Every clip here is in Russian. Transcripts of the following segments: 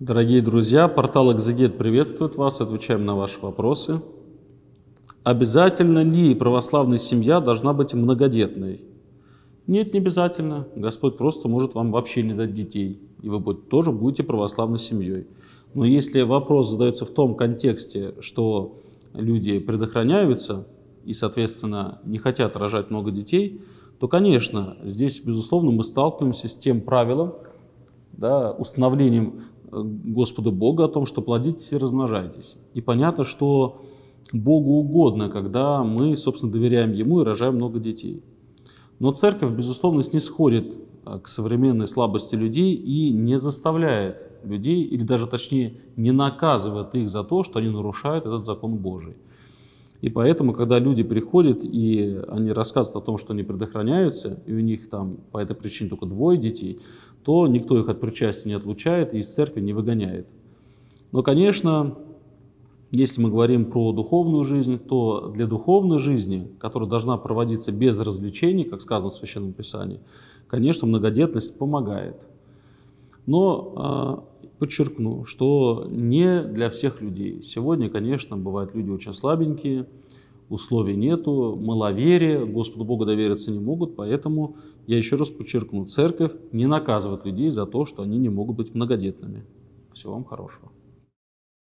Дорогие друзья, портал «Экзегет» приветствует вас, отвечаем на ваши вопросы. Обязательно ли православная семья должна быть многодетной? Нет, не обязательно. Господь просто может вам вообще не дать детей, и вы тоже будете православной семьей. Но если вопрос задается в том контексте, что люди предохраняются и, соответственно, не хотят рожать много детей, то, конечно, здесь, безусловно, мы сталкиваемся с тем правилом, да, установлением Господу Бога о том, что плодитесь и размножайтесь. И понятно, что Богу угодно, когда мы, собственно, доверяем Ему и рожаем много детей. Но церковь, безусловно, снисходит а, к современной слабости людей и не заставляет людей, или даже точнее, не наказывает их за то, что они нарушают этот закон Божий. И поэтому, когда люди приходят, и они рассказывают о том, что они предохраняются, и у них там по этой причине только двое детей, то никто их от причастия не отлучает и из церкви не выгоняет. Но, конечно, если мы говорим про духовную жизнь, то для духовной жизни, которая должна проводиться без развлечений, как сказано в Священном Писании, конечно, многодетность помогает. Но а, подчеркну, что не для всех людей. Сегодня, конечно, бывают люди очень слабенькие, условий нету, маловерие, Господу Богу довериться не могут, поэтому я еще раз подчеркну, церковь не наказывает людей за то, что они не могут быть многодетными. Всего вам хорошего.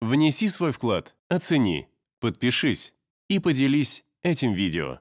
Внеси свой вклад, оцени, подпишись и поделись этим видео.